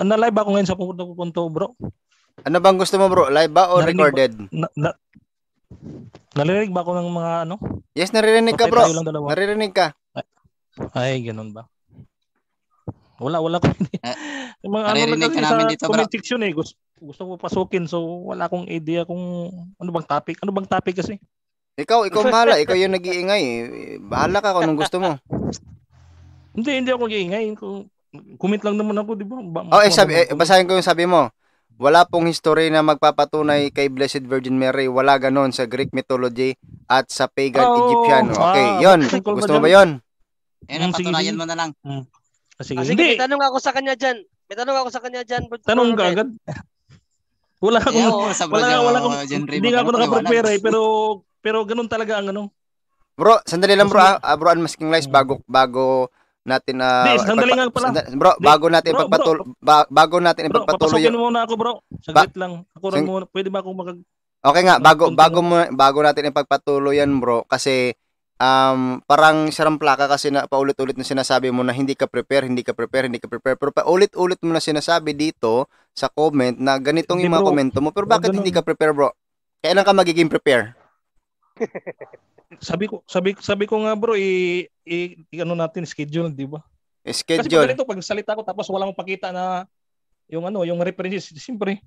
Ano na live ako ngayon sa pupunta pupunta bro. Ano bang gusto mo bro? Live ba o narinig recorded? Ba, na, na, naririnig ba ako ng mga ano? Yes, naririnig ka bro. Naririnig ka. Ay, ay, ganun ba? Wala, wala ko. Eh, yung mga ano lang sa dito, comment bro. section eh. Gusto, gusto ko pasukin so wala akong idea kung ano bang topic. Ano bang topic kasi? Ikaw, ikaw bahala. ikaw yung nag-iingay eh. Bahala ka kung gusto mo. hindi, hindi ako nag-iingay. Kung Comment lang naman ako, di ba? oh, eh, sabi, eh, basahin ko yung sabi mo. Wala pong history na magpapatunay kay Blessed Virgin Mary. Wala ganon sa Greek mythology at sa pagan oh, Egyptiano. Okay, ah, yon. Gusto mo ba yon? Eh, mm, patunayan mo na lang. Mm. Ah, sige, ah, sige hindi. may tanong ako sa kanya dyan. May tanong ako sa kanya dyan. Tanong ka agad? Wala akong, eh, oh, wala, wala, wala akong, hindi nga ako nakaprepare eh, pero, pero ganun talaga ang ano. Bro, sandali lang bro, uh, bro, unmasking lies, bago, bago natin na uh, Di, sandali nga pala. Sandali, bro, bago natin bro, bro, bago natin bro, ipagpatuloy. Bro, muna ako, bro. Saglit lang. Ako lang muna. Pwede ba akong mag Okay nga, bago bago mo bago natin ipagpatuloy yan, bro, kasi um, parang sarang plaka kasi na paulit-ulit na sinasabi mo na hindi ka prepare, hindi ka prepare, hindi ka prepare. Pero paulit-ulit mo na sinasabi dito sa comment na ganitong yung mga komento mo. Pero bakit hindi ka prepare, bro? Kailan ka magiging prepare? sabi ko, sabi sabi ko nga bro, i, i, i ano natin schedule, 'di ba? Schedule. Eh, Kasi pag ganito, pag salita ko tapos wala mong pakita na yung ano, yung references, siyempre,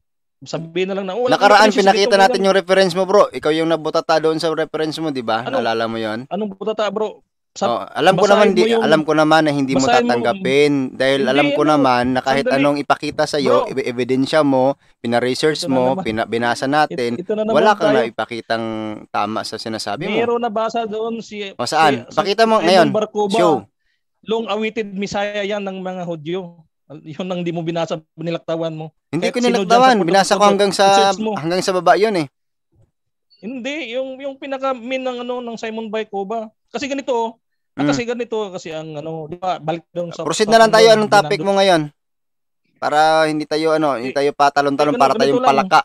sabihin na lang na, oh, Nakaraan pinakita natin yung reference mo, bro. Ikaw yung nabutata doon sa reference mo, di ba? Anong, Nalala mo yon Anong butata, bro? Sa, oh, alam ko naman di, alam ko naman na hindi mo tatanggapin mo, dahil alam ko ano, naman na kahit sandali. anong ipakita sa iyo, no. ebidensya mo, pina-research mo, na pina, binasa natin, ito, ito na wala kang tayo. tama sa sinasabi mo. Meron nabasa doon si O saan? Si, Pakita mo si, ngayon. Barcuba, show. Long awaited Messiah yan ng mga Hudyo. Yun ang hindi mo binasa, nilaktawan mo. Hindi ko nilaktawan, binasa ko hanggang sa hanggang sa baba 'yon eh. Hindi, yung yung pinaka main ng ano ng Simon Baycoba. Kasi ganito, Ah, kasi mm. ganito kasi ang ano, di ba, balik doon sa Proceed na lang tayo anong topic mo ngayon? Para hindi tayo ano, hindi tayo patalon-talon para tayong palaka.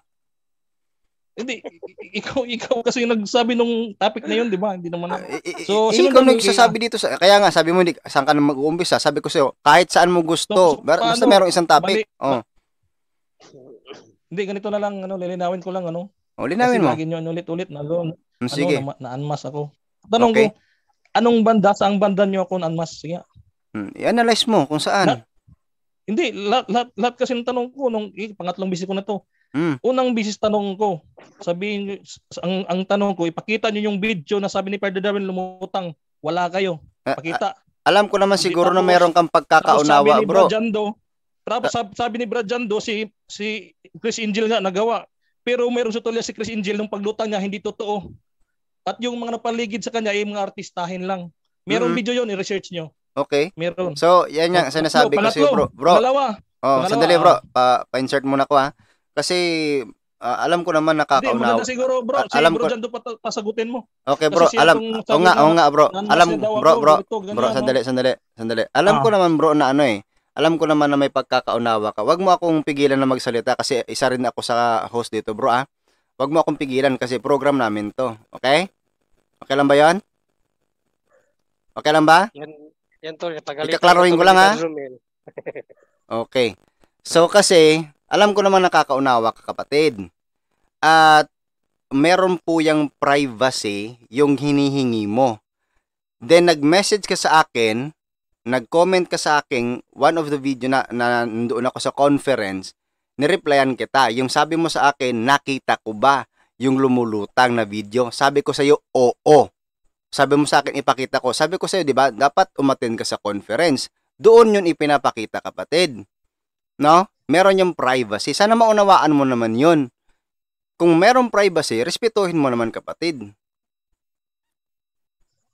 Hindi ikaw ikaw kasi yung nagsabi nung topic na yun, di ba? Hindi naman ah, So, sino ikaw nagsasabi dito sa kaya nga sabi mo hindi saan ka mag-uumpisa? Sabi ko sa'yo, kahit saan mo gusto, basta merong isang topic. Oh. Hindi ganito na lang ano, lilinawin ko lang ano. O, oh, linawin mo. Kasi Lagi niyo ano, ulit-ulit na hmm, ano, sige. na, na-unmask ako. Tanong okay. ko, anong banda, sa ang banda niyo ako na mas siya? Hmm. I-analyze mo kung saan. Lahat, hindi, lahat, lahat, lahat kasi ng tanong ko, nung eh, pangatlong bisis ko na to. Hmm. Unang bisis tanong ko, sabihin, ang, ang tanong ko, ipakita niyo yung video na sabi ni Pedro Darwin lumutang, wala kayo. Eh, Pakita. A- a- alam ko naman siguro tapos, na meron kang pagkakaunawa, sabi bro. Brajando, tapos ah. sabi, sabi ni Brajando, si, si Chris Angel nga nagawa. Pero meron sa tulya si Chris Angel nung paglutang niya, hindi totoo. At yung mga napaligid sa kanya ay mga artistahin lang. Meron mm-hmm. video yon i-research nyo. Okay. Meron. So, yan yung sinasabi ko sa'yo, bro. Bro. Dalawa. Oh, pangalawa. sandali, bro. Pa, pa-insert muna ko, ha. Kasi, uh, alam ko naman nakakaunaw. Hindi, maganda siguro, bro. Ah, si alam bro, ko... dyan doon pasagutin mo. Okay, bro. Kasi alam. Oo nga, oo nga, bro. Alam, bro, bro. Bro, sandali, sandali. Sandali. Alam ah. ko naman, bro, na ano eh. Alam ko naman na may pagkakaunawa ka. Huwag mo akong pigilan na magsalita kasi isa rin ako sa host dito, bro, ah. Huwag mo akong pigilan kasi program namin to. Okay? Okay lang ba yon? Okay lang ba? Yan, yan tol. Tagal Ikaklaroin ko lang ha. Eh. okay. So kasi, alam ko naman nakakaunawa ka kapatid. At meron po yung privacy yung hinihingi mo. Then nag-message ka sa akin, nag-comment ka sa akin, one of the video na, na nandoon ako sa conference, nireplyan kita. Yung sabi mo sa akin, nakita ko ba? yung lumulutang na video? Sabi ko sa iyo, oo. Sabi mo sa akin, ipakita ko. Sabi ko sa iyo, di ba, dapat umaten ka sa conference. Doon yun ipinapakita, kapatid. No? Meron yung privacy. Sana maunawaan mo naman yun. Kung meron privacy, respetuhin mo naman, kapatid.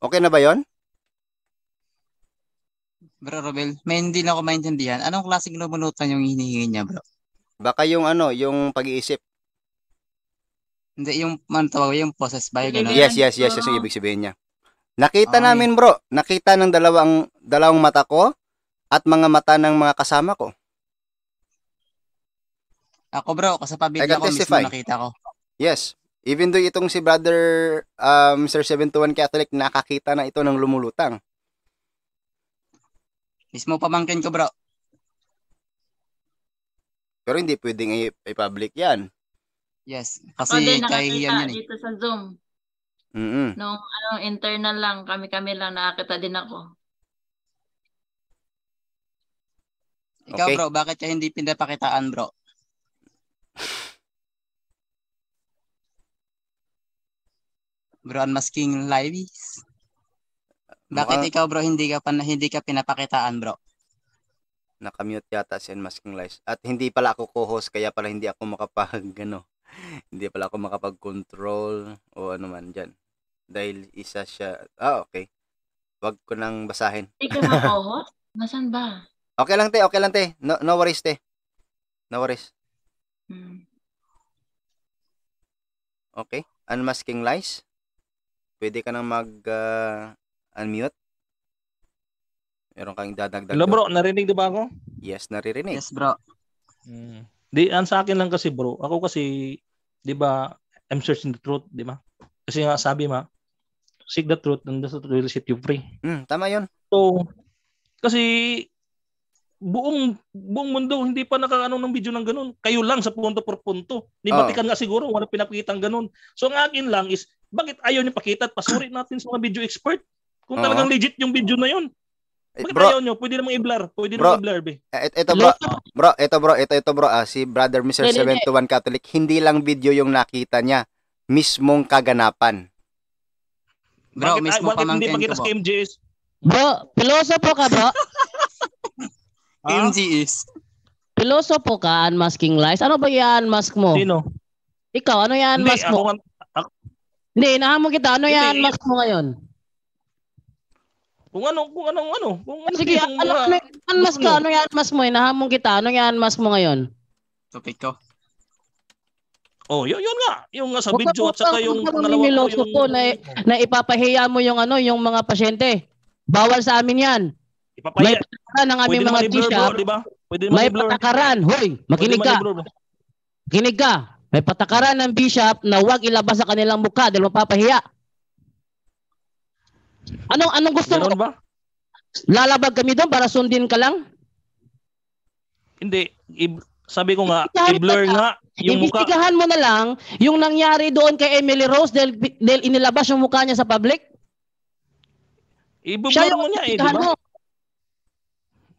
Okay na ba yon? Bro Romel, may hindi na ako maintindihan. Anong klaseng lumulutan yung hinihingi niya, bro? Baka yung ano, yung pag-iisip hindi, yung, ano tawag, yung process ba yung gano'n? Yes, yes, yes, yes, yung ah. ibig sabihin niya. Nakita okay. namin bro, nakita ng dalawang, dalawang mata ko at mga mata ng mga kasama ko. Ako bro, kasi pabigla ko mismo nakita ko. Yes. Even though itong si brother um, Sir 71 Catholic nakakita na ito ng lumulutang. Mismo pamangkin ko bro. Pero hindi pwedeng i- i-public yan. Yes, kasi oh, kahihiyan yan eh. Dito sa Zoom. Mm-hmm. Nung ano, internal lang, kami-kami lang nakakita din ako. Ikaw okay. bro, bakit ka hindi pinapakitaan bro? Bro, unmasking live. Bakit Maka... ikaw bro hindi ka pa hindi ka pinapakitaan bro? Nakamute yata si unmasking live. At hindi pala ako co-host kaya pala hindi ako makapag ano, hindi pala ako makapag-control o ano man dyan. Dahil isa siya. Ah, okay. Wag ko nang basahin. Ikaw ka makohot? Nasaan ba? Okay lang, te. Okay lang, te. No, no worries, te. No worries. Hmm. Okay. Unmasking lies. Pwede ka nang mag-unmute. Ah, uh, Meron kang dadagdag. Hello bro, narinig 'di ba ako? Yes, naririnig. Yes bro. Mm. Di, ang sa akin lang kasi bro, ako kasi, di ba, I'm searching the truth, di ba? Kasi nga sabi ma, seek the truth and the truth will set you free. Mm, tama yun. So, kasi buong buong mundo hindi pa nakakaano ng video ng ganun. Kayo lang sa punto por punto. Ni oh. nga siguro wala pinapakita ng ganun. So ang akin lang is bakit ayaw niyo pakita at pasuri natin sa mga video expert kung oh. talagang legit yung video na yun. Bakit bro, ayaw nyo? Pwede namang i-blur. Pwede namang i-blur, be. Ito, eh, eh, bro. Bro, ito, bro. Ito, ito, bro. Ah, si Brother Mr. 71 Catholic, hindi lang video yung nakita niya. Mismong kaganapan. Bro, bakit, mismo ay, ah, bakit hindi pakita sa MGS? Bro, pilosopo ka, bro. ah? MGS. Pilosopo ka, unmasking lies. Ano ba yan, mask mo? Sino? Ikaw, ano yan, mask mo? Hindi, ako, ako... Hindi, nahamon kita. Ano yan, eh. mask mo ngayon? Kung ano, kung anong ano, kung ano. Sige, ano, ano, ano, ano mas ka, ano yan mas mo, hinahamon kita, ano yan mas mo ngayon? Topic ko. Oh, yun, yun nga. Yung nga sa Wag video at saka yung dalawa ko yung... Po, na, na ipapahiya mo yung ano, yung mga pasyente. Bawal sa amin yan. Ipapahiya. May patakaran ng aming mga t-shirt. Diba? Pwede May patakaran. Hoy, makinig ka. Makinig ka. May patakaran ng bishop na huwag ilabas sa kanilang mukha dahil mapapahiya. Anong anong gusto Meron mo? ba? Lalabag kami doon para sundin ka lang? Hindi. I- sabi ko nga, i-blur nga yung mukha. Ibisigahan mo na lang yung nangyari doon kay Emily Rose dahil, dahil inilabas yung mukha niya sa public. I-blur mo niya eh, di ba?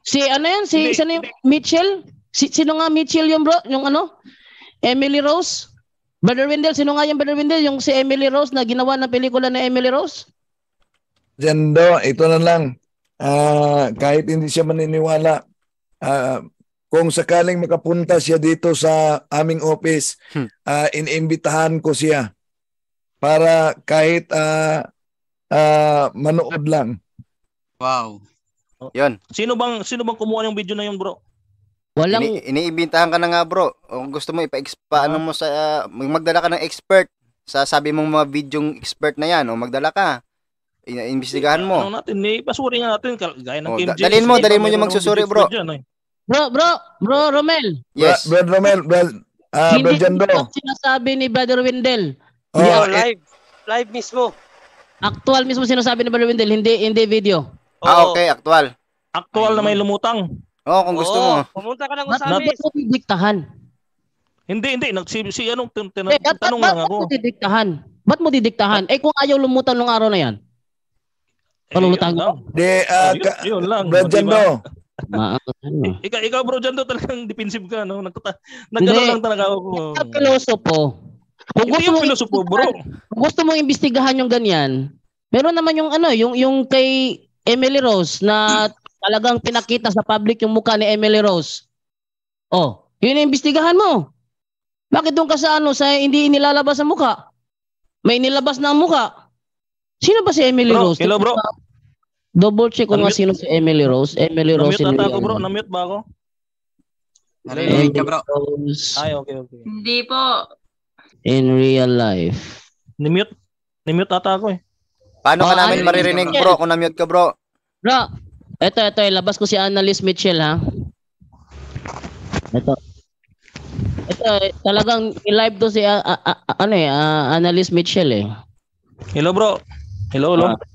Si ano yan? Si, hindi, sino yung, Mitchell? Si, sino nga Mitchell yung bro? Yung ano? Emily Rose? Brother Wendell, sino nga yung Brother Wendell? Yung si Emily Rose na ginawa ng pelikula na Emily Rose? Jendo, ito na lang. Uh, kahit hindi siya maniniwala, uh, kung sakaling makapunta siya dito sa aming office, hmm. uh, ah, inimbitahan ko siya para kahit uh, uh, manood lang. Wow. Yon. Sino bang sino bang kumuha ng video na yun, bro? Walang Ini, iniibintahan ka na nga, bro. Kung gusto mo ipa-expand uh mo sa uh, magdala ka ng expert sa sabi mong mga videong expert na yan o magdala ka. Iimbestigahan mo. Ano natin, eh, pasuri nga natin gaya ng oh, Kim da- mo, dalin mo yung magsusuri, bro. Dyan, eh. Bro, bro, bro Romel. Yes. Bro, bro Romel, bro, ah, uh, bro Jando. Hindi sinasabi ni Brother Windel. Oh, yeah, eh, live. Live mismo. Actual mismo sinasabi ni Brother Windel, hindi hindi video. Oh. Ah, okay, actual. Actual Ay, na may lumutang. Oh, kung gusto oh, mo. Pumunta ka lang sa amin. Bakit ko didiktahan? Hindi, hindi. Nagsi, si, anong tin, tin, eh, lang ako. Bakit mo didiktahan? Ba't mo didiktahan? Eh kung ayaw lumutang nung araw na yan, Palulutan ko. De, uh, ah, oh, yun, ka- yun lang. Brad Jando. Maangat eh. Ikaw, ikaw bro Jando talagang defensive ka. No? Nagkata- nagkano lang talaga ako. Oh. Ikaw pilosopo. Kung gusto mo pilosopo bro. Kung gusto mong imbestigahan yung ganyan, meron naman yung ano, yung, yung kay Emily Rose na talagang pinakita sa public yung mukha ni Emily Rose. Oh, yun imbestigahan mo. Bakit doon ka sa ano, sa hindi inilalabas ang mukha? May inilabas na ang mukha. Sino ba si Emily bro, Rose? Hello bro. Double check ko nga sino si Emily Rose. Emily Rose. Namute ata ako bro. Namute ba ako? Narinig ka bro. Rose. Ay, okay, okay. Hindi po. In real life. Namute. Namute ata ako eh. Paano ka ah, namin maririnig bro kung namute ka bro? Bro, Ito, eto. Labas ko si Annalise Mitchell ha. Ito. Ito, eh, talagang live to si uh, uh, ano eh, uh, Annalise Mitchell eh. Hello bro. Hello, hello. Uh,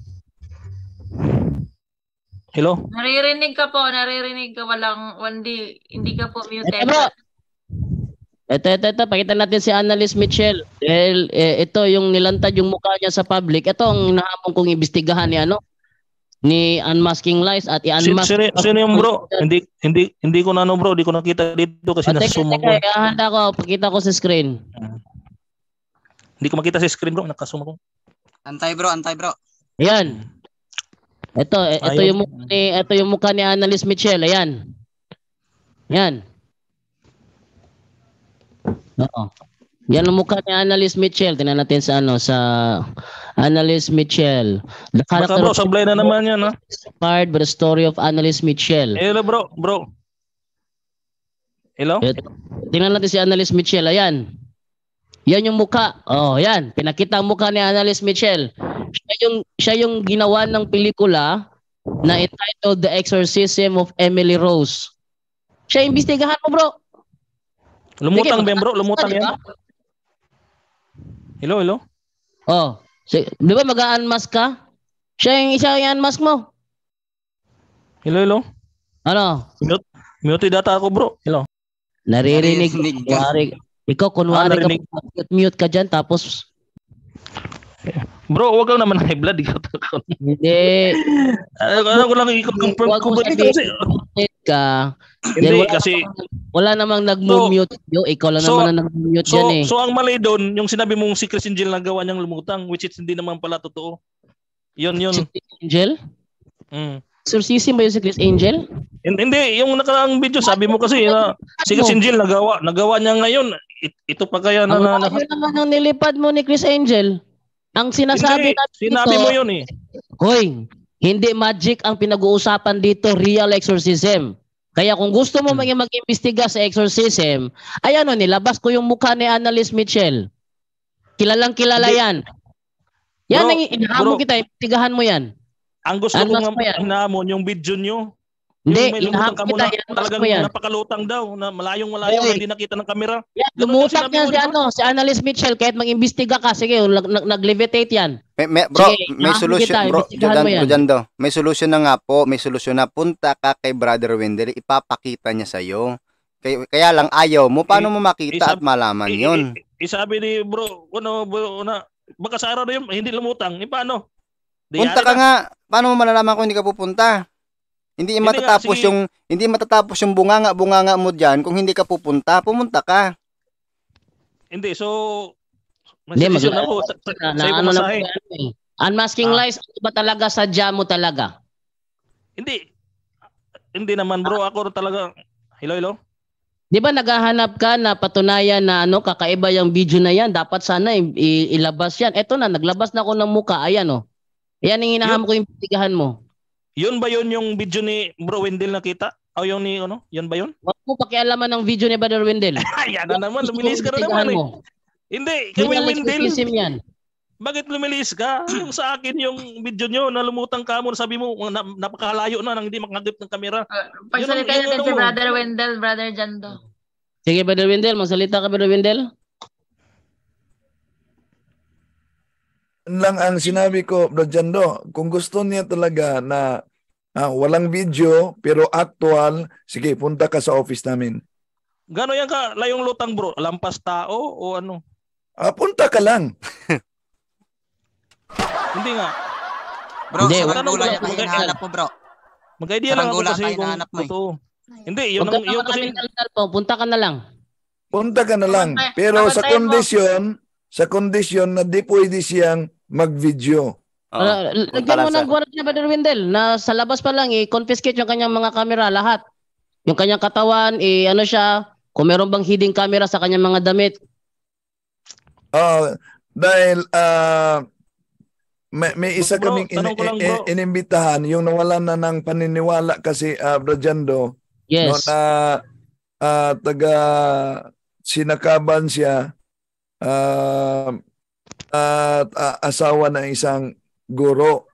Hello? Naririnig ka po, naririnig ka. Walang, hindi, hindi ka po muted. Ito, ito, ito, ito. Pakita natin si Analyst Michelle. Dahil eh, ito yung nilantad yung mukha niya sa public. Ito ang nahamon kong imbestigahan ni ano ni unmasking lies at i-unmask. Sino, sino, sino yung bro? Hindi hindi hindi ko na ano bro, hindi ko nakita dito kasi nasa ah, Zoom teka Handa ko, pakita ko sa screen. Hindi ko makita sa screen bro, nakasuma ko. Antay bro, antay bro. Ayan. Ito, e, ito yung mukha ni ito yung mukha ni Analyst Michelle, ayan. Yan. Oo. Yan ang mukha ni Analyst Mitchell. Tingnan natin sa ano, sa Analyst Mitchell. The character Baka bro, sablay na naman yan, ha? Ah. Inspired by the story of Analyst Mitchell. Hello, bro, bro. Hello? Ito. Tingnan natin si Analyst Mitchell. Ayan. Yan yung mukha. Oh, yan. Pinakita ang mukha ni Analyst Mitchell siya yung siya yung ginawa ng pelikula na entitled The Exorcism of Emily Rose. Siya imbestigahan mo, bro. Lumutang, Sige, bro. Lumutang yan. Hello, hello? Oh. Si, di ba mag-unmask ka? Siya yung isa yung unmask mo. Hello, hello? Ano? Mute. Mute data ako, bro. Hello. Naririnig. Naririnig ka. Ikaw, kunwari ah, narinig. ka, mute ka dyan, tapos... Yeah. Bro, wag lang naman high blood. Ikaw takot. Hindi. Ano ko lang i-confirm ko ba dito kasi... ka. Hindi, wala kasi... Namang, wala namang nag-mute. So, ikaw lang so, naman ang nag-mute so, yan eh. So, ang mali doon, yung sinabi mong si Chris Angel na gawa niyang lumutang, which is hindi naman pala totoo. Yun, yun. Si Chris Angel? Mm. Sir Sisi ba yun si Chris Angel? Hindi, yung nakaraang video, sabi mo kasi ano? na si Chris ano? Angel nagawa, nagawa niya ngayon. It, ito pa kaya na... Ang na, na, na, nilipad mo ni Chris Angel. Ang sinasabi hindi, natin sinabi dito, mo yun eh. Hoy, hindi magic ang pinag-uusapan dito, real exorcism. Kaya kung gusto mo hmm. maging mag-imbestiga sa exorcism, ay ano, nilabas ko yung mukha ni Annalise Mitchell. Kilalang kilala hindi. yan. Yan bro, ang inahamon kita, imbestigahan mo yan. Ang gusto ano ko nga hinahamon yung video nyo. Hindi, inahap ka muna, yan, talagang yan. napakalutang daw, na malayong malayo, okay. hindi nakita ng kamera. Yeah, lumutak yan si, ano, si Analyst Mitchell, kahit mag-imbestiga ka, sige, nag-levitate yan. May, may, bro, sige, may solution, kita, bro, Jordan, Jordan daw, may solution na nga po, may solution na, punta ka kay Brother Wendell, ipapakita niya sa'yo. Kaya, kaya lang ayaw mo, paano eh, mo makita isabi, at malaman eh, eh, yon? Isabi ni bro, ano, bro, na, baka sa araw na yun, hindi lumutang, e paano? Punta ka nga, paano mo malalaman kung hindi ka pupunta? Hindi Sige matatapos nga, yung hindi matatapos yung bunganga-bunganga mo diyan kung hindi ka pupunta, pumunta ka. Hindi, so Hindi, mag- Masisyon ako. Sa, sa, na, na, sa'yo ano eh. Unmasking Ah. lies, ano ba talaga sadya mo talaga? Hindi. Hindi naman bro, ah. ako talaga. Hello, hello? Di ba naghahanap ka na patunayan na ano, kakaiba yung video na yan, dapat sana i- i- ilabas yan. Ito na, naglabas na ako ng muka, ayan o. Oh. Yan ang hinahamon ko yung pitigahan mo. Yun ba yun yung video ni Bro Wendell nakita? O yung ni ano? Yun ba yun? Wag mo pakialaman ng video ni Brother Wendell. Yan na naman. Lumilis ka na naman. Eh. Hindi. Kay Wendell. yan. Bakit lumilis ka? Ano yung sa akin yung video nyo na lumutang ka mo, sabi mo na, napakalayo na nang hindi makagip ng kamera. Uh, ah, pagsalita yun, natin si ano. Brother Wendell, Brother Jando. Sige, Brother Wendell, magsalita ka, Brother Wendell. lang ang sinabi ko, Brother Jando, kung gusto niya talaga na Ah, walang video, pero actual. Sige, punta ka sa office namin. Gano yan ka? Layong lutang bro? Lampas tao o ano? Ah, punta ka lang. Hindi nga. Bro, Hindi, sa tanong lang, tayo hinahanap mo bro. Mag-idea lang ako kasi kung mo, eh. Hindi, yun, ang, yun kasi... Punta ka na lang. Punta ka na lang. Pero sa kondisyon, sa kondisyon na di pwede siyang mag-video. Oh, uh, lagyan mo ng warranty, Brother Wendell, na sa labas pa lang, i-confiscate yung kanyang mga kamera, lahat. Yung kanyang katawan, i ano siya, kung meron bang hidden camera sa kanyang mga damit. Oh, dahil uh, may, may isa bro, kaming in, in, in, inimbitahan, yung nawalan na ng paniniwala kasi, uh, ah, Brajando, yes. no, na uh, taga sinakaban siya, uh, at uh, asawa ng isang guro.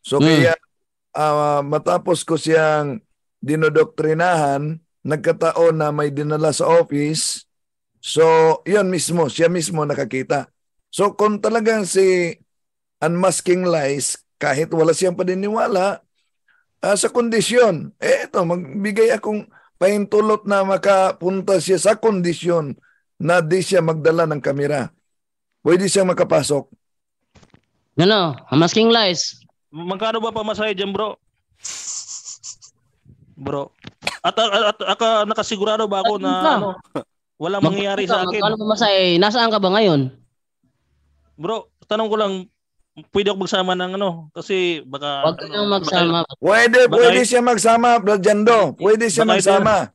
So hmm. kaya uh, matapos ko siyang dinodoktrinahan, nagkataon na may dinala sa office. So, yun mismo, siya mismo nakakita. So, kung talagang si Unmasking Lies, kahit wala siyang paniniwala, uh, sa kondisyon, eh ito, magbigay akong pahintulot na makapunta siya sa kondisyon na di siya magdala ng kamera. Pwede siyang makapasok. Ano? Masking lies. Magkano ba pamasahe dyan, bro? Bro. At, at, at, at ah, nakasigurado ba ako na, na ano, wala mangyayari sa akin? Magkano pamasahe? Nasaan ka ba ngayon? Bro, tanong ko lang, pwede ako magsama ng ano? Kasi baka... Huwag ka ano, magsama. pwede, baka, pwede siya magsama, Brad Jando. Pwede siya magsama.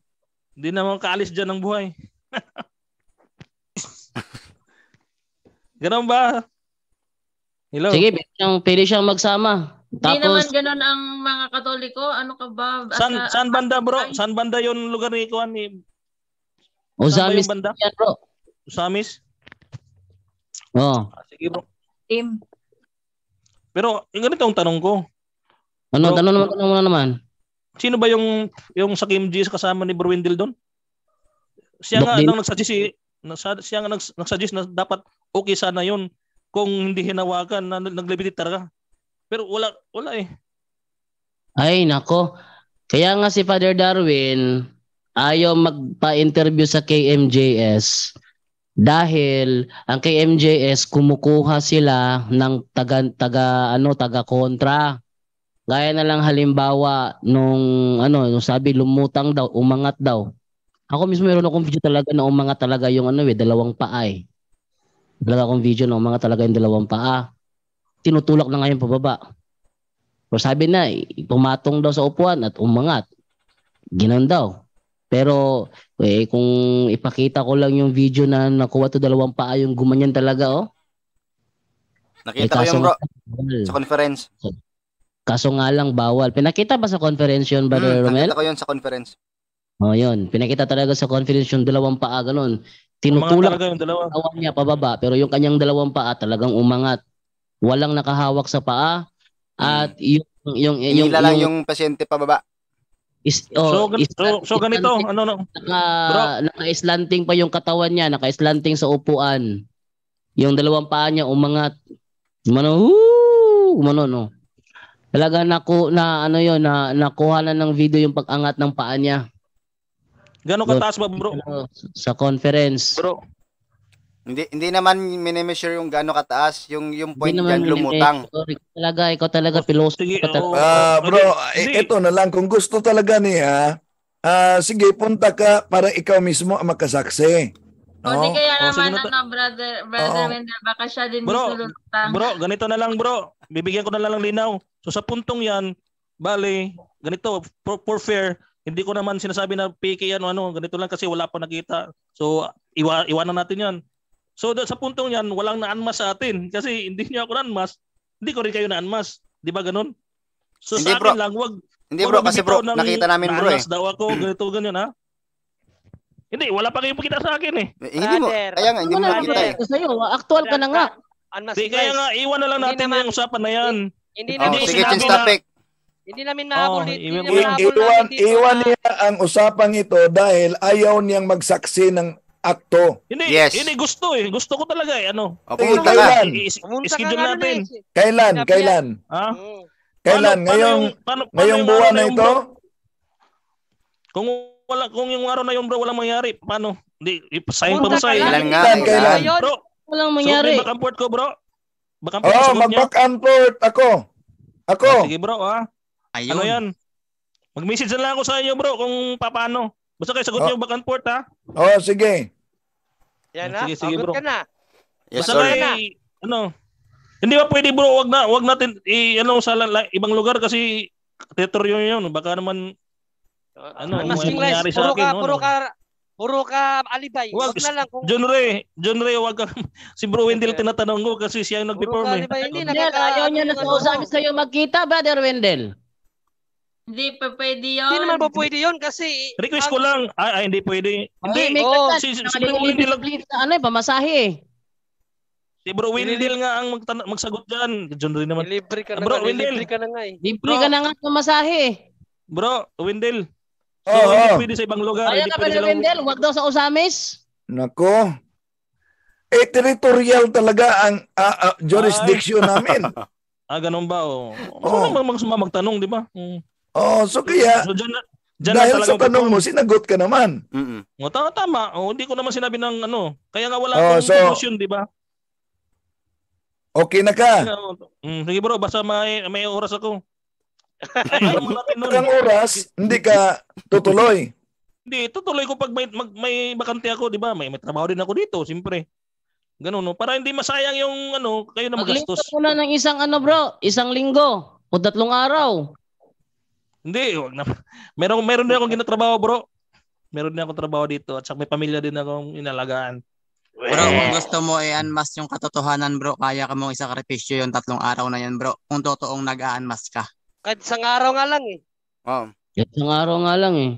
Hindi naman kaalis dyan ng buhay. Ganun ba? Hello? Sige, pwede siyang, pwede siyang magsama. Hindi Tapos, naman ganun ang mga Katoliko. Ano ka ba? Asa, san, san banda bro? San banda yung lugar ni Kuan? Ni... Osamis oh, ba banda? Yan, bro. Osamis? Oo. Oh. Ah, sige bro. Team. Pero yung ganito ang tanong ko. Ano? Bro, tanong naman, tanong muna naman. Sino ba yung yung sa Kim G's kasama ni Bro Wendell doon? Siya Dok nga nang nagsuggest si siya nga nags, nagsuggest na dapat okay sana yun kung hindi hinawakan na naglibitit talaga. Pero wala wala eh. Ay nako. Kaya nga si Father Darwin ayaw magpa-interview sa KMJS dahil ang KMJS kumukuha sila ng taga taga ano taga kontra. Gaya na lang halimbawa nung ano nung sabi lumutang daw, umangat daw. Ako mismo meron akong video talaga na umangat talaga yung ano eh, dalawang paa eh. Dalaga akong video ng mga talaga yung dalawang paa. Tinutulak na ngayon pababa. O sabi na, eh, pumatong daw sa upuan at umangat. Ginan daw. Pero eh, kung ipakita ko lang yung video na nakuha to dalawang paa yung gumanyan talaga, oh. Nakita eh, ko yung bro bawal. sa conference. Kaso nga lang bawal. Pinakita ba sa conference yun, Brother hmm, Romel? Nakita ko yun sa conference. Oh, yun. Pinakita talaga sa conference yung dalawang paa ganun. Tinutulak mga yung dalawa. Awan niya pababa pero yung kanyang dalawang paa talagang umangat. Walang nakahawak sa paa at hmm. yung yung yung, Hinila yung, lang yung, pasyente pababa. Is, oh, so, is, so, so ganito, ano no? Naka, Bro. naka-slanting pa yung katawan niya, naka-slanting sa upuan. Yung dalawang paa niya umangat. Umano, woo, umano no. Talaga na na ano yon na nakuha na ng video yung pag-angat ng paa niya. Gano'ng kataas ba, bro? Sa conference. Bro, hindi hindi naman minimeasure yung gaano kataas, yung yung point diyan lumutang. Talaga ikaw talaga oh, piloso ka talaga. Oh. Ah, bro, okay. E, ito na lang kung gusto talaga niya. Ah, uh, sige, punta ka para ikaw mismo ang makasaksi. No? O di kaya oh, naman oh, ano, na, brother, brother oh. Wendell, baka siya din bro, misulutang. Bro, ganito na lang, bro. Bibigyan ko na lang linaw. So sa puntong 'yan, bale, ganito, for, for fair, hindi ko naman sinasabi na PK ano ano, ganito lang kasi wala pa nakita. So iwa, iwanan natin 'yan. So do, sa puntong 'yan, walang naanmas sa atin kasi hindi niyo ako naanmas, hindi ko rin kayo naanmas. 'Di ba ganun? So hindi, sa akin lang wag Hindi bro, kasi bro, ng, nakita namin bro eh. daw ako, ganito ganyan ha. Hindi, wala pa kayong pakita sa akin eh. eh hindi mo, kaya nga, hindi mo nakita ano eh. Sa'yo, actual ka na nga. Anmas. kaya nga, iwan na lang natin yung usapan na yan. Hindi na oh, sige, change topic. Hindi namin mahabol. Oh, hindi iwan, iwan, namin iwan ah. niya ang usapang ito dahil ayaw niyang magsaksi ng akto. Hindi, yes. hindi gusto eh. Gusto ko talaga eh. Ano? Okay, pumunta ka. Schedule natin. Eh. Kailan? Kailan? Ha? Hmm. Kailan? Paano, ngayong, paano, paano ngayong buwan na ito? Kung wala kung yung araw na yun bro wala mangyari paano hindi sayang pa sa kailan nga kailan eh. bro wala mangyari so, back ko bro back and forth oh mag back ako ako ah, sige bro ha? Ah. Ayun. Ano yan? Mag-message na lang ako sa inyo bro kung paano. Basta kayo sagot oh. yung back and forth ha. Oo, oh, sige. Yan ah, na, sige, sige, bro. ka na. Yes, Basta sir. Na. Ano? Hindi ba pwede bro, wag na, wag natin i ano sa la, ibang lugar kasi teritoryo yun. Baka naman ah, ano, uh, ah, mas mangyari sa puro akin. Ka, puro ka, puro ka alibay. Wag, wag na lang. Kung... John Ray, John Ray, wag ka. si Bro Wendell tinatanong ko kasi siya yung nag-perform. Puro ka eh. alibay, hindi. Nakaka- ayaw niya na sa sa'yo magkita, Brother Wendell. Hindi pa pwede yun. Hindi naman pa pwede yun kasi... Request ko lang. Ah, ah hindi pwede. Hindi. Ay, oh, si, si, si Bro Windel. Ano eh, pamasahe eh. Si Bro Windel nga ang magtan- magsagot dyan. Diyan rin naman. Libre ka na bro, nga. Libre ka na nga eh. Libre ka na nga pamasahe eh. Bro, Windel. So, oh, hindi pwede sa ibang lugar. Ayaw na pwede Windel. Huwag daw sa Osamis. Nako. Eh, territorial talaga ang uh, uh, jurisdiction Ay. namin. ah, ganun ba? Oh. Ano oh. naman magtanong, di ba? Hmm. Oh, so kaya so, dyan na, dyan dahil na sa tanong mo, sinagot ka naman. Mm. O oh, tama tama. O oh, hindi ko naman sinabi ng ano. Kaya nga wala oh, akong so, emotion, di ba? Okay na ka. Oh. Mm, sige bro, basta may may oras ako. Ayaw oras, hindi ka tutuloy. Hindi, tutuloy ko pag may, mag, may bakante ako, di ba? May, may trabaho din ako dito, siyempre. Ganun, no? Para hindi masayang yung, ano, kayo na magastos. Maglingkot muna ng isang, ano, bro, isang linggo o tatlong araw. Hindi, wag na. Meron meron din akong ginatrabaho, bro. Meron din akong trabaho dito at saka may pamilya din akong inalagaan. Bro, kung gusto mo i-unmask yung katotohanan, bro, kaya ka mong isakripisyo yung tatlong araw na yan, bro. Kung totoong nag-unmask ka. Kahit isang araw nga lang eh. Oo. Oh. Kahit isang araw nga lang eh.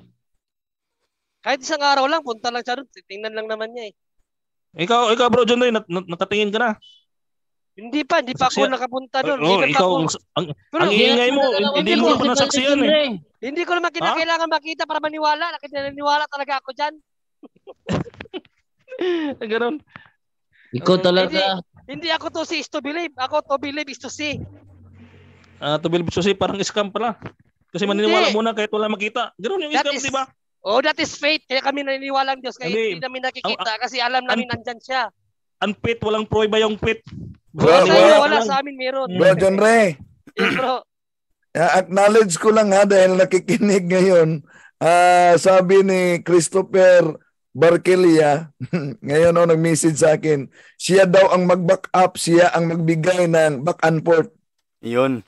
Kahit isang araw lang, punta lang siya doon. Titingnan lang naman niya eh. Ikaw, ikaw bro, John Doy, natatingin ka na. Hindi pa, hindi pa ako nakapunta doon. Oo, oh, oh ikaw, ako... ang, Pero, ang ingay mo, hindi mo pa nasaksiyan eh. Hindi ko naman kinakailangan makita para maniwala. Nakinaniwala talaga ako dyan. Ganun. Ikaw talaga. Hindi, hindi ako to see is to believe. Ako to believe is to see. Ah, uh, to believe is to see. Parang scam pala. Kasi maniniwala hindi. muna kahit wala makita. Ganun yung that scam, is, di ba? Oh, that is faith. Kaya kami naniniwala ang Diyos. Kahit hindi, hindi namin nakikita. Ang, kasi alam namin ang, nandyan siya. Ang faith, walang proy ba yung faith? Bro, sa'yo, wala, wala sa amin meron. Bro, John Ray. yes, bro. Acknowledge ko lang ha dahil nakikinig ngayon. Uh, sabi ni Christopher Barkelia, ngayon oh, nag-message sa akin, siya daw ang mag-back up, siya ang magbigay ng back and forth. Yun.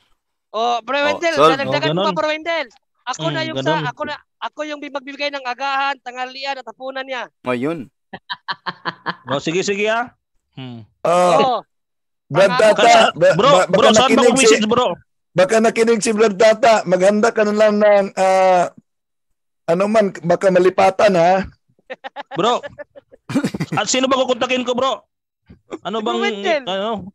Oh, Bro Wendel, oh, so, oh, ganun. pa Bro Wendel. Ako mm, na yung ganun. sa, ako na, ako yung magbibigay ng agahan, tangalian at hapunan niya. Oh, no, oh, sige, sige ha. Ah. Hmm. Uh, oh. Brad Data, bro, ba, bro, saan ba message, si, bro? Baka nakinig si Brad Tata. Maganda ka na lang ng uh, ano man, baka malipatan ha. Bro, at ah, sino ba kukontakin ko, bro? Ano bang, ano?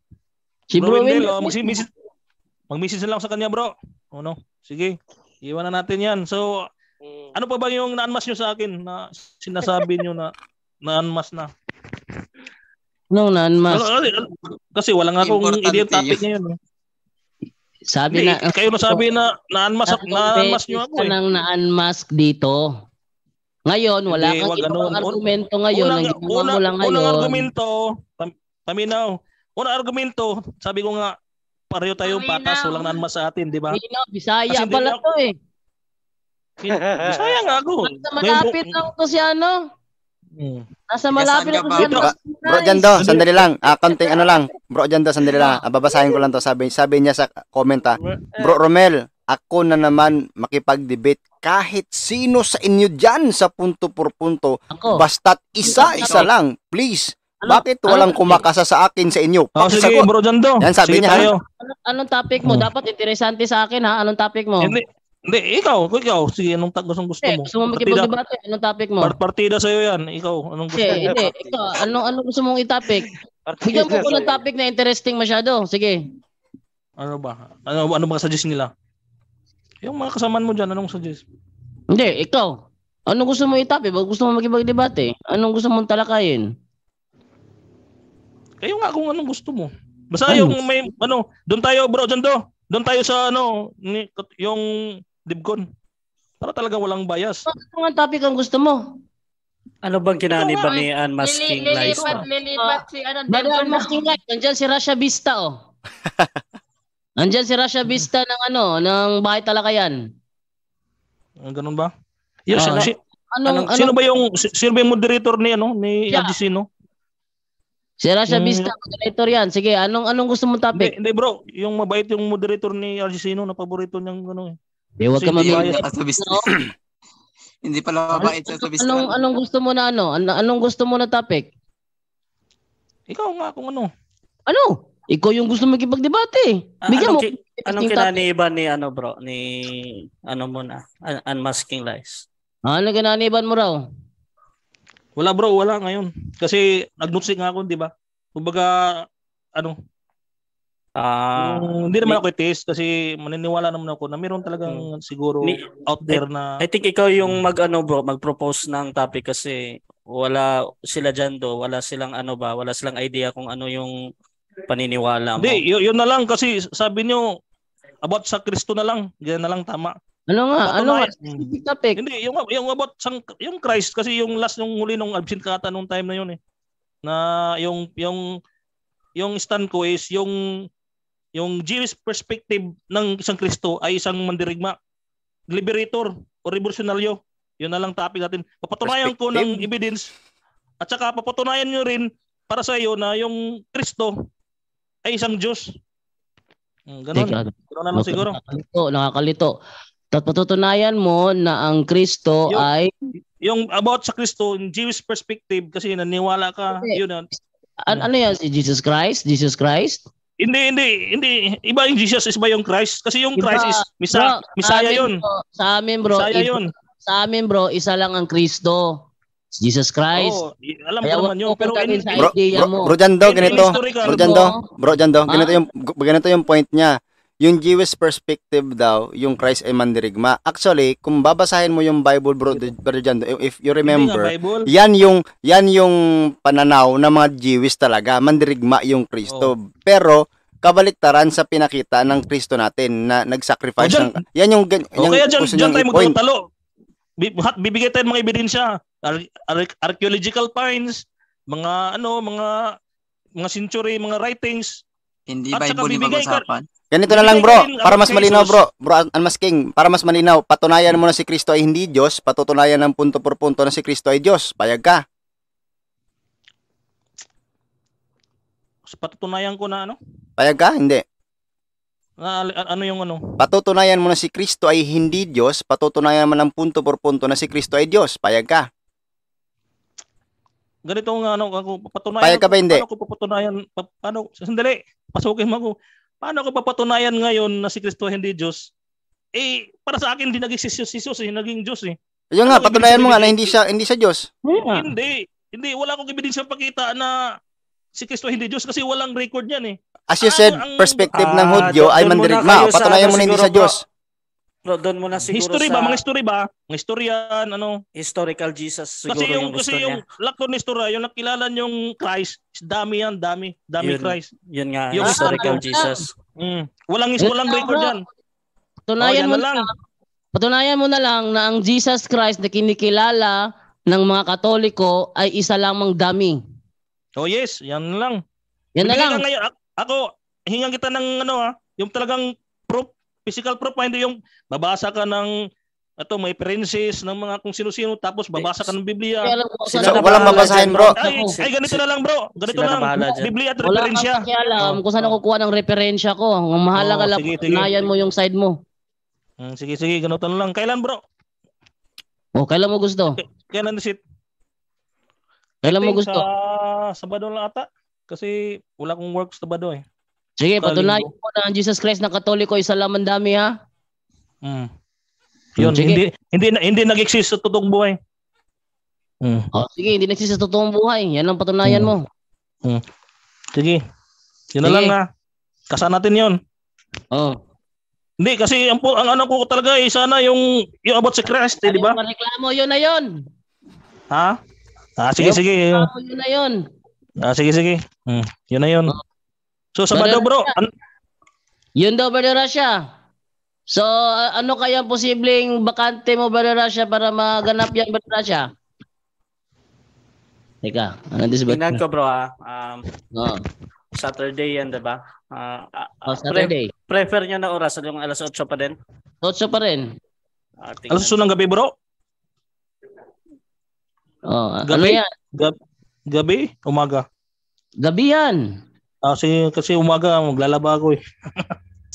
Si Bro, bro Wendell. Oh, mag-message, na lang sa kanya, bro. Ano? Sige, iwan na natin yan. So, mm. ano pa ba yung naanmas nyo sa akin na sinasabi nyo na naanmas na? No, non-mask. Ano, kasi wala nga akong idea topic yun. ngayon. Eh. Sabi Hindi, na kayo nasabi na na-unmask na-unmask niyo ako. Eh. Nang na-unmask dito. Ngayon, wala Hindi, kang ibang argumento ngayon. Unang, ang una, mo lang ngayon. Unang argumento, tam, Taminaw. Unang argumento, sabi ko nga, pareho tayong patas, walang na-unmask sa atin, di ba? Taminaw, Bisaya pala to eh. Bisaya nga ako. Malapit lang to si ano. Mm. Nasa malapit na kung Bro, bro Jando, sandali lang. Ah, konting ano lang. Bro Jando, sandali lang. Ah, babasahin ko lang to. Sabi, sabi niya sa comment ah. Eh. Bro Romel, ako na naman makipag-debate kahit sino sa inyo dyan sa punto por punto. Basta't isa-isa lang. Please. Ano? Bakit ano? walang ano, kumakasa sa akin sa inyo? Oh, Paki sige, bro Jando. Yan sabi sige niya. Tayo. Anong, anong topic mo? Hmm. Dapat interesante sa akin ha. Anong topic mo? Hindi, hindi, ikaw, ikaw, sige, anong tag gusto, gusto mo? Gusto mo makipag-debate, eh. anong topic mo? Part partida sa'yo yan, ikaw, anong gusto mo? Hindi, ikaw, anong, anong gusto mong i-topic? Bigyan mo ko ng topic na interesting masyado, sige. Ano ba? Ano, ano ba suggest nila? Yung mga kasamaan mo dyan, anong suggest? Hindi, ikaw. Anong gusto mo i-topic? Ba't gusto mo makipag-debate? Eh. Anong gusto mong talakayin? Kayo nga kung anong gusto mo. Basta ano? yung may, ano, doon tayo bro, dyan do. Doon tayo sa ano, yung dibgon. Para talaga walang bias. Ano ang topic ang gusto mo? Ano bang kinaniba ni unmasking lies? Lilipat, lilipat si ano, masking lies. Nandiyan si Rasha Vista oh. Nandiyan si Rasha Vista ng ano, ng bahay talakayan. Ah, ganun ba? Yes, uh, ah, si, ano? Ano, anong, anong, sino ba yung sino ba yung moderator ni ano ni yeah. Adisino? Si Rasha mm. Vista, moderator yan. Sige, anong anong gusto mong topic? Hindi, hindi bro, yung mabait yung moderator ni Argesino na paborito niyang ano eh. Di, wag so, ka mamili. No? hindi pala mabait sa tabi Anong, anong gusto mo na ano? anong gusto mo na topic? Ikaw nga kung ano. Ano? Ikaw yung gusto makipagdebate. Ah, Bigyan ah, anong, mo. Ki- anong kinaniiban ni ano bro? Ni ano muna? Un- unmasking lies. Ah, ano kinaniiban mo raw? Wala bro, wala ngayon. Kasi nagnutsik nga ako, di ba? Kumbaga, ano, Ah, hindi naman ako itis kasi maniniwala naman ako na meron talagang hmm. siguro ni, out there na I think ikaw yung hmm. mag-ano bro, mag-propose ng topic kasi wala sila diyan do, wala silang ano ba, wala silang idea kung ano yung paniniwala mo. Hindi, y- yun na lang kasi sabi niyo about sa Kristo na lang, ganyan na lang tama. Ano nga, about ano nga, topic. Hindi, yung, yung about sa, yung Christ kasi yung last yung huli nung absent kata nung time na yun eh. Na yung yung yung stand ko is yung yung Jewish perspective ng isang Kristo ay isang mandirigma, liberator o revolutionaryo. Yun na lang topic natin. Papatunayan ko ng evidence at saka papatunayan nyo rin para sa iyo na yung Kristo ay isang Diyos. Hmm, ganun. Ganun na lang siguro. Nakakalito, nakakalito. Tapos mo na ang Kristo yung, ay... Yung about sa Kristo, yung Jewish perspective, kasi naniwala ka, okay. yun. An- ano yan? Si Jesus Christ? Jesus Christ? Hindi, hindi, hindi. Iba yung Jesus, iba yung Christ. Kasi yung Christ iba, is misa, bro, Misaya yun. Bro, sa amin bro, Misaya yun. Sa amin bro, isa lang ang Kristo. Jesus Christ. Oh, alam Kaya ko naman yun. Pero in, bro, bro, bro, Jando, ganito. Bro Jando, bro Jando, ganito yung, ganito yung point niya yung Jewish perspective daw, yung Christ ay mandirigma. Actually, kung babasahin mo yung Bible bro, bro John, if you remember, yan yung yan yung pananaw ng mga Jewish talaga, mandirigma yung Kristo. Oh. Pero kabaliktaran sa pinakita ng Kristo natin na nag-sacrifice oh, ng yan yung yan oh, yung, okay, John, John tayo magtatalo. Bibigay tayo ng mga ebidensya, ar- ar- archaeological finds, mga ano, mga mga century, mga writings hindi At Bible yung pag-usapan. Ganito na lang bro, para mas malinaw bro, bro Almas para mas malinaw, patunayan mo na si Kristo ay hindi Diyos, patutunayan ng punto por punto na si Kristo ay Diyos. Payag ka. Patutunayan ko na ano? Payag ka? Hindi. Na, ano yung ano? Patutunayan mo na si Kristo ay hindi Diyos, patutunayan mo ng punto por punto na si Kristo ay Diyos. Payag ka ganito nga ano ako papatunayan. Payag ka ba hindi? Paano ko papatunayan? Pa, paano sandali, pasukin mo ako. Paano ko papatunayan ngayon na si Kristo hindi Diyos? Eh para sa akin hindi naging si Jesus, si eh, naging Diyos eh. Yun nga, ano patunayan mo nga na hindi siya hindi siya Diyos. Yeah. Hmm. Hindi. Hindi wala akong ebidensya pakita na si Kristo hindi Diyos kasi walang record niyan eh. As you said, ah, perspective ang, ng Hudyo ah, ay mandirigma. Patunayan mo na hindi ano, siya Diyos doon muna siguro history sa... ba? Mga history ba? Mga historian, ano? Historical Jesus siguro kasi yung, yung kasi yung lakon ni Stora, yung nakilala yung Christ, dami yan, dami. Dami yun, Christ. Yun nga, yung historical ah, Jesus. Mm. Walang, is, walang record diyan tunayan oh, yan mo lang. patunayan mo na lang na ang Jesus Christ na kinikilala ng mga Katoliko ay isa lamang dami. Oh yes, yan lang. Yan na lang. Ngayon, ako, hingan kita ng ano ha, yung talagang proof physical proof pa, ah, hindi yung babasa ka ng ito, may princess ng mga kung sino-sino tapos babasa ka ng Biblia. Sila, so, walang babasahin, bro. Ay, ay, ganito na lang, bro. Ganito na lang. Biblia at referensya. Wala kang alam oh. kung saan nakukuha ng referensya ko. Ang mahalaga oh, lang, nayan mo yung side mo. Hmm, sige, sige. Ganito na lang. Kailan, bro? Oh, kailan mo gusto? Kailan is it? Kailan mo gusto? Sa ah, Sabado lang ata. Kasi wala kong work Sabado eh. Sige, patunayan mo na ang Jesus Christ na Katoliko ay salaman dami ha. Mm. Yun, sige. hindi hindi hindi nag-exist sa totoong buhay. Mm. Oh, sige, hindi nag-exist sa totoong buhay. Yan ang patunayan mm. mo. Mm. Sige. Yun sige. na lang ha. Kasa natin 'yon. Oh. Hindi kasi ang, ang ano ko talaga ay eh, sana yung yung about si Christ, eh, di ano ba? Reklamo 'yon na 'yon. Ha? Ah, sige, sige. Reklamo 'yon na 'yon. Ah, sige, sige. Mm, 'Yun na 'yon. Oh. So sa Sabado bro. An- yun daw Brother Russia. So ano kaya ang posibleng bakante mo Brother Russia para maganap yan Brother Russia? Teka, ano this ba? Tingnan ko bro ah. Um, oh. Saturday yan, di ba? Uh, ah, uh, ah, ah, oh, Saturday. Pre- prefer niya na oras, yung alas 8 pa din? 8 pa rin. Uh, alas 8 ng gabi bro? Oh, ano gabi? Ano yan? Gab- gabi? Umaga? Gabi yan. Ah, Kasi, kasi umaga, maglalaba ako eh.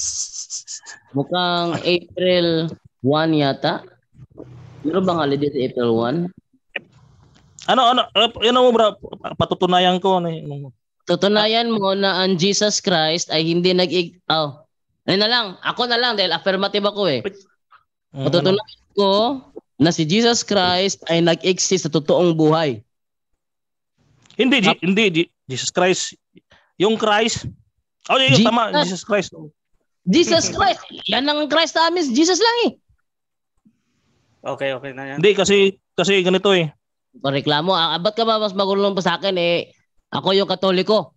Mukhang April 1 yata. Meron bang holiday sa April 1? Ano, ano, ano mo bro, patutunayan ko. Ano, Tutunayan mo na ang Jesus Christ ay hindi nag Oh, ano na lang, ako na lang dahil affirmative ako eh. Patutunayan mm. ko na si Jesus Christ ay nag-exist sa totoong buhay. Hindi, G- ah. hindi, G- Jesus Christ yung Christ. Oh, yun, Jesus. tama. Jesus Christ. Jesus Christ. Yan ang Christ namin. Jesus lang eh. Okay, okay na yan. Hindi, kasi, kasi ganito eh. Reklamo. Ah, ah, ba't ka ba mas magulong pa sa akin eh? Ako yung katoliko.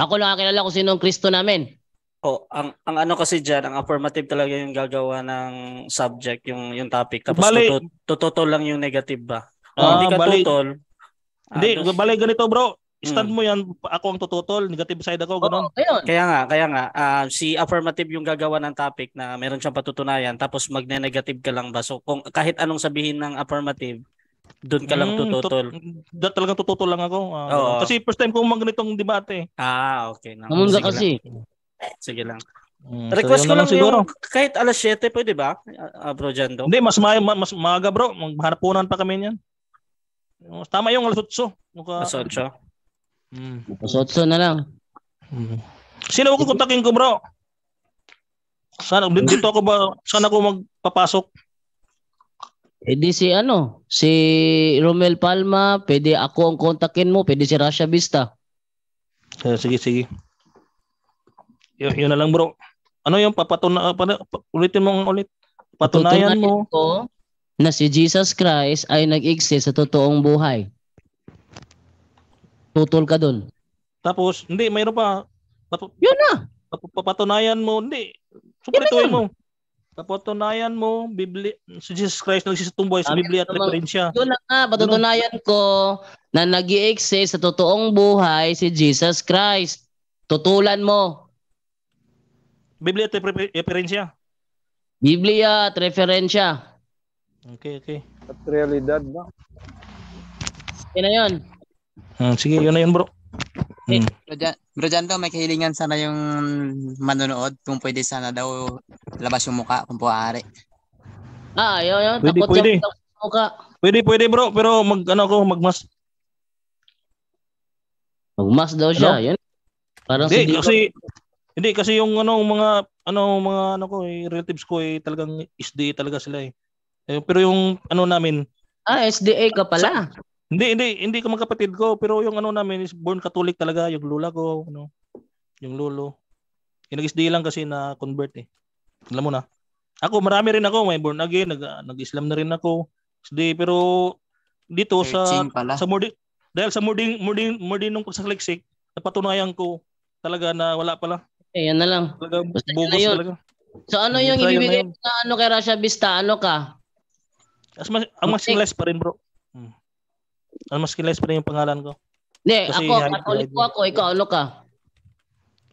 Ako lang ang kilala ko sino ang Kristo namin. Oh, ang ang ano kasi diyan, ang affirmative talaga yung gagawa ng subject, yung yung topic tapos bali, tututol lang yung negative ba. Kung oh, ah, hindi ka bali, tutol. Hindi, ah, bali ganito bro stand hmm. mo yan, ako ang tututol, negative side ako, ganun. Oh, Kaya nga, kaya nga, uh, si affirmative yung gagawa ng topic na meron siyang patutunayan, tapos magne-negative ka lang ba? So kung kahit anong sabihin ng affirmative, doon ka lang hmm, tututol. Mm, tut- talagang tututol lang ako. Uh, Oo. Kasi first time kong magnitong debate. Ah, okay. No, Namunda kasi. Lang. Sige lang. Mm, Request so ko lang, siguro. Yung, kahit alas 7 pwede ba, uh, Bro Jando? Hindi, mas, ma- mas maaga bro. Maghanap pa kami niyan. Tama yung alas 8. Muka... Alas 8? Mm. Pasotso na lang. Mm. Sino ko kontakin ko, bro? Saan dito ako ba? Saan ako magpapasok? Eh di si ano, si Romel Palma, pwede ako ang kontakin mo, pwede si Rasha Vista. Eh, sige, sige. Y- yun na lang bro. Ano yung papatuna, uh, pa, ulitin mo ulit. Patunayan, mo ko na si Jesus Christ ay nag-exist sa totoong buhay tutol ka doon. Tapos, hindi, mayroon pa. Tap- Yun na. Tap- papatunayan mo, hindi. Suplituin mo. Papatunayan mo, Biblia, si Jesus Christ nagsisitumbay sa Biblia at referensya. Yun lang nga, patutunayan ko na nag exist sa totoong buhay si Jesus Christ. Tutulan mo. Biblia at referensya. Biblia at referensya. Okay, okay. At realidad, no? Yan na yun. Hmm, sige, yun na yun, bro. Hey, eh, hmm. bro, Jan, bro Jando, may kahilingan sana yung manonood kung pwede sana daw labas yung muka kung paari. Ah, yun, yun. Takot pwede. Yung muka. Pwede, pwede, bro. Pero mag, ano ko, magmas. Magmas daw siya. Ano? Yan. Parang hindi, si kasi, hindi, kasi yung ano, mga, ano, mga, ano ko, eh, relatives ko, eh, talagang SDA talaga sila eh. eh. Pero yung, ano namin. Ah, SDA ka pala. Sa, hindi, hindi, hindi ko magkapatid ko, pero yung ano namin is born Catholic talaga, yung lula ko, ano, yung lolo. Yung nag lang kasi na convert eh. Alam mo na. Ako, marami rin ako, may born again, nag, nag-Islam na rin ako. SD, pero dito sa pala. sa Mordin, dahil sa Mordin, Mordin, Mordin nung pagsakliksik, napatunayan ko talaga na wala pala. Eh, yan na lang. Talaga, Basta bogus na yun. talaga. So ano yung ibibigay mo ano kay Rasha Vista? Ano ka? As mas, ang mas less pa rin bro. Unmasculize ano, pa rin yung pangalan ko. Hindi, ako, Catholic ko ako, ikaw, ano ka?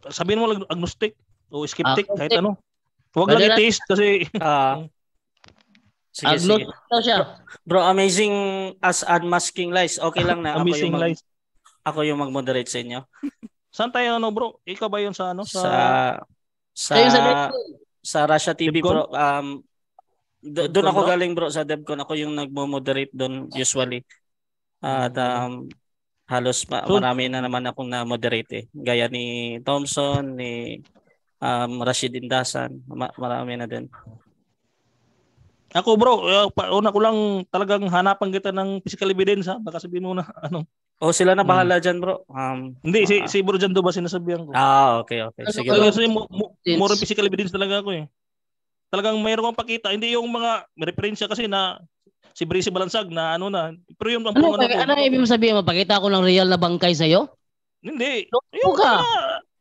Sabihin mo lang agnostic o skeptic, agnostic. kahit ano. Huwag lang atheist kasi... Uh, sige, agnostic sige. siya. Bro, amazing as unmasking lies. Okay lang na. amazing ako yung mag, lies. Ako yung mag-moderate sa inyo. Saan tayo ano bro? Ikaw ba yun sa ano? Sa sa sa, sa, sa Russia TV DevCon? bro. Um, doon ako galing bro sa DevCon. Ako yung nagmo-moderate doon usually. At um, halos ma- marami na naman akong na-moderate eh. Gaya ni Thompson, ni um, Rashid Indasan, ma- marami na din. Ako bro, uh, una ko lang talagang hanapan kita ng physical evidence ha. Baka sabihin mo na ano. Oh, sila na bahala hmm. diyan, bro. Um, Hindi, si, ah, si Bro Jando ba sinasabihan ko? Ah, okay, okay. Ano Sige. Ano, kasi mo, mo, more physical evidence talaga ako eh. Talagang mayroon kang pakita. Hindi yung mga referensya kasi na si Brisi Balansag na ano na. Pero yung ang ano, pag, ano ibig mo sabihin? Mapakita ko ng real na bangkay sa iyo? Hindi. Yung ka.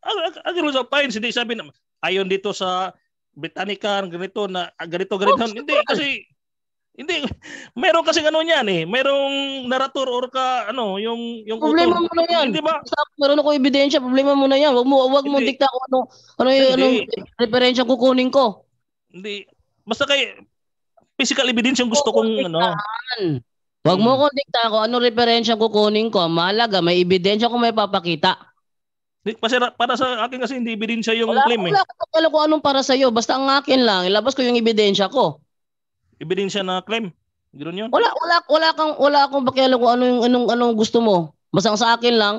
Ang sa fine, hindi sabi na ayon dito sa Britannica ganito na ah, ganito ganito. hindi kasi hindi meron kasi ano niyan eh. Merong narrator or ka ano yung yung problema utol. mo na yan. Hindi ba? meron ako ebidensya, problema mo na yan. Wag mo wag mo dikta ko ano ano yung anong referensya kukunin ko. Hindi. Basta kay physical evidence yung gusto kong ano. Huwag mo kong ano. diktahan ako hmm. ano referensya kukunin ko. Mahalaga may ebidensya ko may papakita. Kasi para sa akin kasi hindi ebidensya yung wala, claim wala, eh. Wala wala ko anong para sa iyo. Basta ang akin lang, ilabas ko yung ebidensya ko. Ebidensya na claim. Ganoon yun? Wala wala wala kang wala akong pakialam kung anong, anong anong gusto mo. Basta sa akin lang,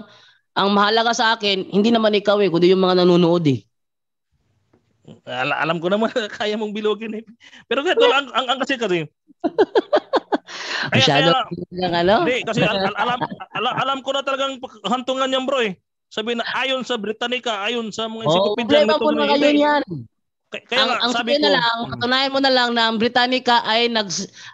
ang mahalaga sa akin, hindi naman ikaw eh, kundi yung mga nanonood eh. Al- alam ko naman kaya mong bilogin eh. Pero ganito lang, ang, ang kasi kasi. kaya, Masyado kaya, ng ano? Hindi, kasi al- alam, alam, alam ko na talagang hantungan niyan bro eh. Sabi na ayon sa Britannica, ayon sa mga oh, encyclopedia oh, nito. na kayo eh. yan. Kaya, ang, nga, ang sabi ko, na lang, katunayan mo na lang na ang Britannica ay nag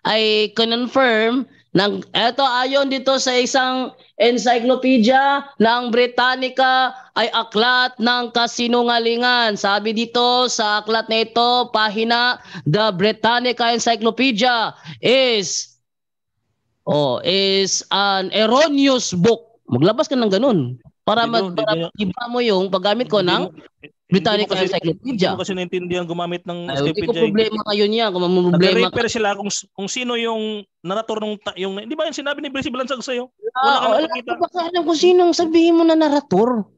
ay confirm ng eto ayon dito sa isang encyclopedia ng Britannica ay aklat ng kasinungalingan. Sabi dito sa aklat na ito, pahina The Britannica Encyclopedia is oh, is an erroneous book. Maglabas ka ng ganun para mag, para iba mo yung paggamit ko ng Britanic kasi sa Wikipedia. Hindi ko kasi naintindihan gumamit ng Ay, Stephen Jay. problema kayo niya. Kung problema Nag-refer sila kung, kung sino yung narator nung... Yung, di ba yung sinabi ni Bryce Blansag sa'yo? Ah, wala ah, ka nakakita. Baka alam kung sinong sabihin mo na narator.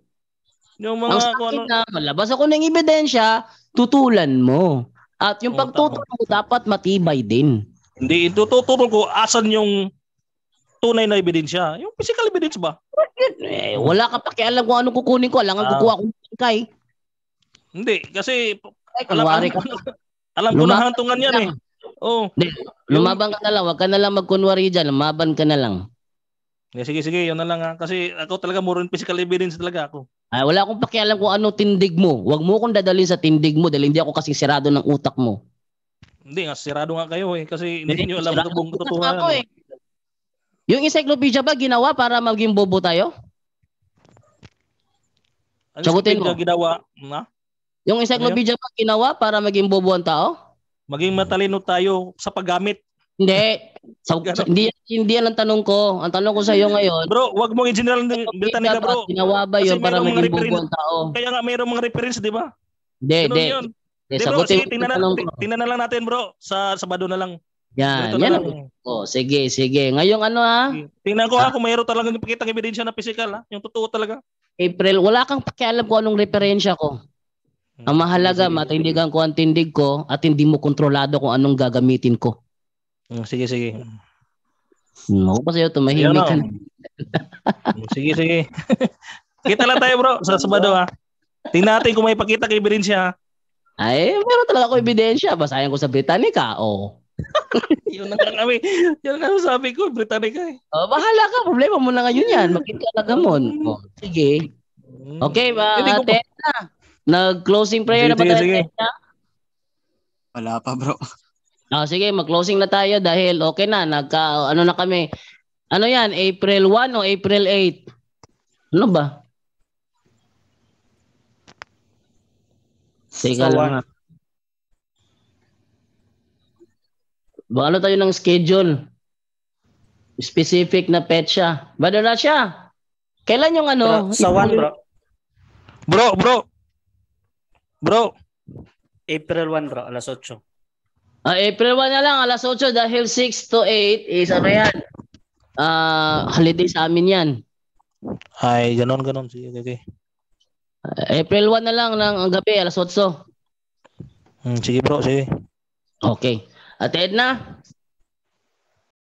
Yung mga... Ang sakit ano, na, malabas ako ng ebidensya, tutulan mo. At yung oh, pagtutol mo dapat matibay din. Hindi, tututuro ko asan yung tunay na ebidensya. Yung physical evidence ba? Eh, wala ka pakialam kung ano kukunin ko. Alam nga uh, ah. kukuha ko ng kay. Hindi, kasi Ay, alam, alam, ka. alam ko na hantungan yan eh. Oh. Hindi, lumaban ka na lang, wag ka na lang magkunwari diyan, lumaban ka na lang. Yeah, sige, sige, yun na lang ha. Ah. Kasi ako talaga more on physical evidence talaga ako. Ah, wala akong pakialam kung ano tindig mo. Huwag mo akong dadalhin sa tindig mo dahil hindi ako kasi sirado ng utak mo. Hindi nga, sirado nga kayo eh. Kasi hindi, hindi nyo alam ang buong totohanan. eh. Yung encyclopedia ba ginawa para maging bobo tayo? Ano Sagutin mo. Ginawa, na? Yung ano encyclopedia pa ginawa para maging bobo ang tao? Maging matalino tayo sa paggamit. Hindi. Sa, sa, hindi, hindi yan tanong ko. Ang tanong ko sa iyo ngayon. Bro, wag mong general ng Britannica, bro. Ginawa ba 'yon para maging bobo ang tao? Kaya nga mayroong mga reference, di ba? Hindi, hindi. Hindi, bro, sige, tingnan na, tingnan na lang natin, bro. Sa Sabado na lang. Yan, Ito yan ang ko. Oh, sige, sige. Ngayon ano ha? Tingnan ko ha, kung mayroon talaga pakita ng ebidensya na physical ha. Yung totoo talaga. April, wala kang pakialam kung anong referensya ko. Hmm. Ang mm. mahalaga, sige, matindigan ko ang tindig ko at hindi mo kontrolado kung anong gagamitin ko. Mm, sige, sige. No, mm, pa sa'yo, tumahimik ano? ka sige, sige. Kita lang tayo bro sa Sabado ha. Tingnan natin kung may pakita kay ebidensya ha. Ay, meron talaga ako ebidensya. Basahin ko sa Britannica. Oo. Oh. yun ang kami. Yun ang sabi ko, Britannica eh. Oh, bahala ka. Problema mo na ngayon yan. Makita ka mo. Oh, sige. Okay, ba? Hindi ko pa, Nag-closing prayer sige, na ba tayo? Sige. Na? Wala pa bro. Ah, sige, mag-closing na tayo dahil okay na. Nagka, ano na kami. Ano yan? April 1 o April 8? Ano ba? Teka so, lang. Ah. Balo tayo ng schedule. Specific na petsa. Brother Rasha, kailan yung ano? Bro, sa one, bro. Bro, bro, Bro, April 1 bro, alas 8. Uh, ah, April 1 na lang, alas 8 dahil 6 to 8 is ano yan? Uh, holiday sa amin yan. Ay, ganon, ganon. Sige, okay. Uh, April 1 na lang ng gabi, alas 8. Hmm, sige bro, sige. Okay. Attend na?